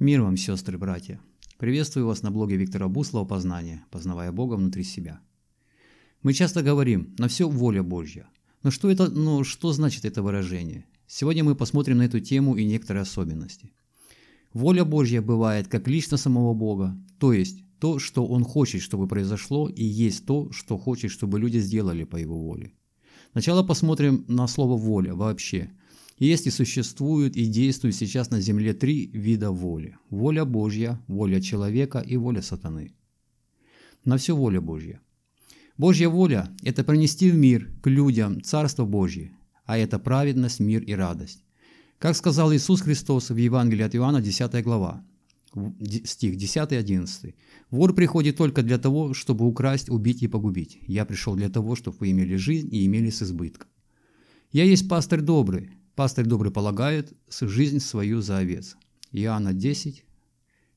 Мир вам, сестры, братья! Приветствую вас на блоге Виктора Буслова «Познание. Познавая Бога внутри себя». Мы часто говорим «на все воля Божья». Но что, это, но что значит это выражение? Сегодня мы посмотрим на эту тему и некоторые особенности. Воля Божья бывает как лично самого Бога, то есть то, что Он хочет, чтобы произошло, и есть то, что хочет, чтобы люди сделали по Его воле. Сначала посмотрим на слово «воля» вообще. Есть и существуют и действуют сейчас на Земле три вида воли. Воля Божья, воля человека и воля сатаны. На все воля Божья. Божья воля – это принести в мир, к людям, Царство Божье, а это праведность, мир и радость. Как сказал Иисус Христос в Евангелии от Иоанна, 10 глава, стих 10-11. «Вор приходит только для того, чтобы украсть, убить и погубить. Я пришел для того, чтобы вы имели жизнь и имели с избытком. Я есть пастырь добрый. Пастырь добрый полагает жизнь свою за овец». Иоанна 10,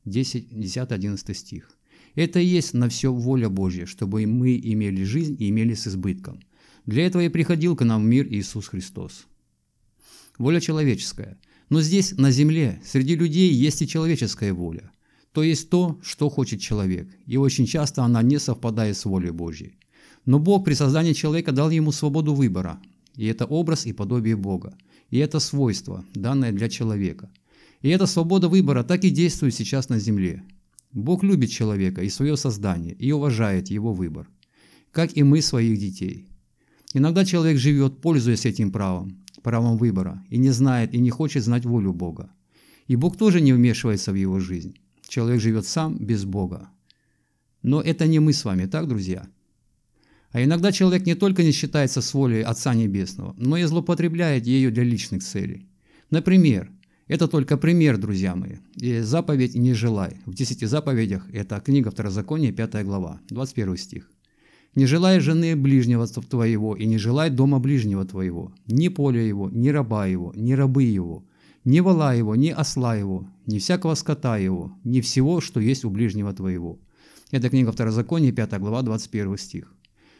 10 10-11 стих. Это и есть на все воля Божья, чтобы мы имели жизнь и имели с избытком. Для этого и приходил к нам в мир Иисус Христос. Воля человеческая – но здесь, на земле, среди людей есть и человеческая воля, то есть то, что хочет человек, и очень часто она не совпадает с волей Божьей. Но Бог при создании человека дал ему свободу выбора, и это образ и подобие Бога, и это свойство, данное для человека. И эта свобода выбора так и действует сейчас на земле. Бог любит человека и свое создание, и уважает его выбор, как и мы своих детей. Иногда человек живет, пользуясь этим правом, правом выбора и не знает и не хочет знать волю Бога. И Бог тоже не вмешивается в его жизнь. Человек живет сам, без Бога. Но это не мы с вами, так, друзья? А иногда человек не только не считается с волей Отца Небесного, но и злоупотребляет ее для личных целей. Например, это только пример, друзья мои. И заповедь «Не желай». В десяти заповедях, это книга Второзакония, 5 глава, 21 стих. Не желай жены ближнего твоего, и не желай дома ближнего твоего, ни поля его, ни раба его, ни рабы его, ни вала его, ни осла его, ни всякого скота его, ни всего, что есть у ближнего твоего». Это книга Второзакония, 5 глава, 21 стих.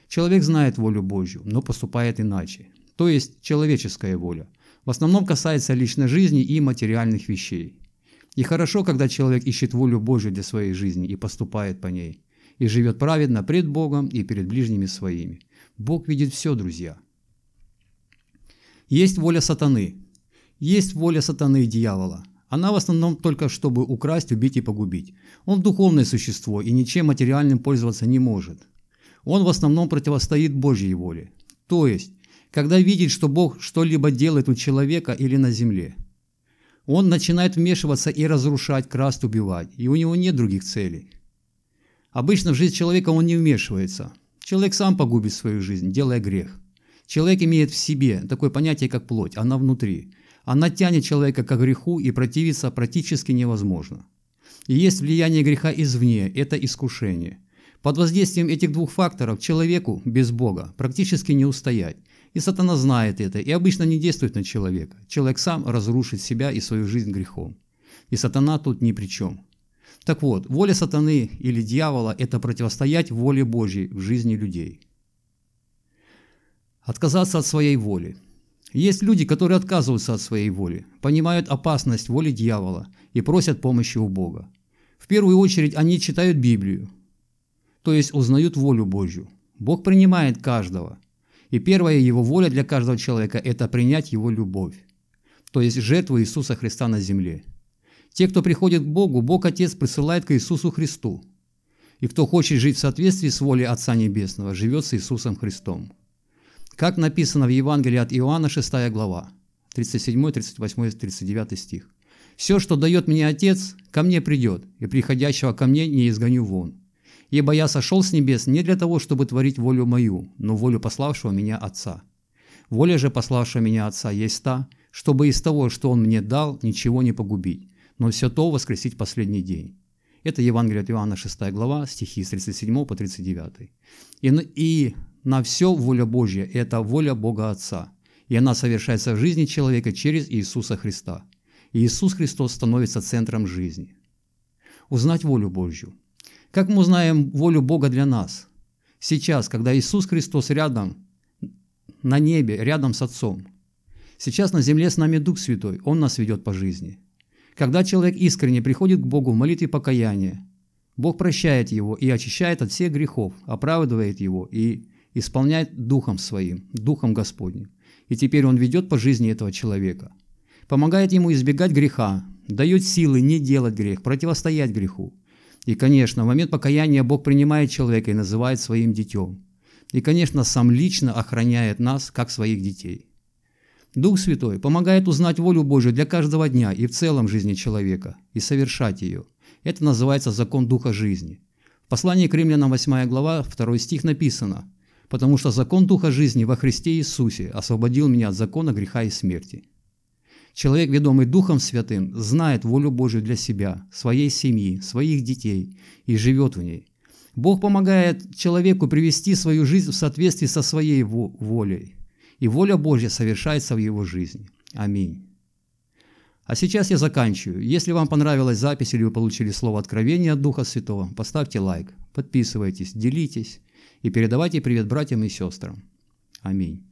Человек знает волю Божью, но поступает иначе, то есть человеческая воля. В основном касается личной жизни и материальных вещей. И хорошо, когда человек ищет волю Божью для своей жизни и поступает по ней – и живет праведно пред Богом и перед ближними своими. Бог видит все, друзья. Есть воля сатаны. Есть воля сатаны и дьявола. Она в основном только чтобы украсть, убить и погубить. Он духовное существо и ничем материальным пользоваться не может. Он в основном противостоит Божьей воле. То есть, когда видит, что Бог что-либо делает у человека или на земле. Он начинает вмешиваться и разрушать, красть, убивать, и у него нет других целей. Обычно в жизнь человека он не вмешивается. Человек сам погубит свою жизнь, делая грех. Человек имеет в себе такое понятие, как плоть, она внутри. Она тянет человека к греху и противиться практически невозможно. И есть влияние греха извне – это искушение. Под воздействием этих двух факторов человеку без Бога практически не устоять. И сатана знает это и обычно не действует на человека. Человек сам разрушит себя и свою жизнь грехом. И сатана тут ни при чем. Так вот, воля сатаны или дьявола – это противостоять воле Божьей в жизни людей. Отказаться от своей воли. Есть люди, которые отказываются от своей воли, понимают опасность воли дьявола и просят помощи у Бога. В первую очередь они читают Библию, то есть узнают волю Божью. Бог принимает каждого. И первая его воля для каждого человека – это принять его любовь, то есть жертву Иисуса Христа на земле – те, кто приходит к Богу, Бог Отец присылает к Иисусу Христу. И кто хочет жить в соответствии с волей Отца Небесного, живет с Иисусом Христом. Как написано в Евангелии от Иоанна 6 глава, 37, 38, 39 стих. «Все, что дает мне Отец, ко мне придет, и приходящего ко мне не изгоню вон. Ибо я сошел с небес не для того, чтобы творить волю мою, но волю пославшего меня Отца. Воля же пославшего меня Отца есть та, чтобы из того, что Он мне дал, ничего не погубить, но все то воскресить в последний день. Это Евангелие от Иоанна 6 глава, стихи с 37 по 39. И, и на все воля Божья – это воля Бога Отца, и она совершается в жизни человека через Иисуса Христа. И Иисус Христос становится центром жизни. Узнать волю Божью. Как мы узнаем волю Бога для нас? Сейчас, когда Иисус Христос рядом, на небе, рядом с Отцом. Сейчас на земле с нами Дух Святой, Он нас ведет по жизни – когда человек искренне приходит к Богу в молитве покаяния. Бог прощает его и очищает от всех грехов, оправдывает его и исполняет Духом Своим, Духом Господним. И теперь Он ведет по жизни этого человека. Помогает ему избегать греха, дает силы не делать грех, противостоять греху. И, конечно, в момент покаяния Бог принимает человека и называет своим детем. И, конечно, сам лично охраняет нас, как своих детей. Дух Святой помогает узнать волю Божию для каждого дня и в целом жизни человека, и совершать ее. Это называется закон Духа жизни. В послании к римлянам 8 глава 2 стих написано «Потому что закон Духа жизни во Христе Иисусе освободил меня от закона греха и смерти». Человек, ведомый Духом Святым, знает волю Божию для себя, своей семьи, своих детей и живет в ней. Бог помогает человеку привести свою жизнь в соответствии со своей волей – и воля Божья совершается в его жизни. Аминь. А сейчас я заканчиваю. Если вам понравилась запись или вы получили слово откровения от Духа Святого, поставьте лайк, подписывайтесь, делитесь и передавайте привет братьям и сестрам. Аминь.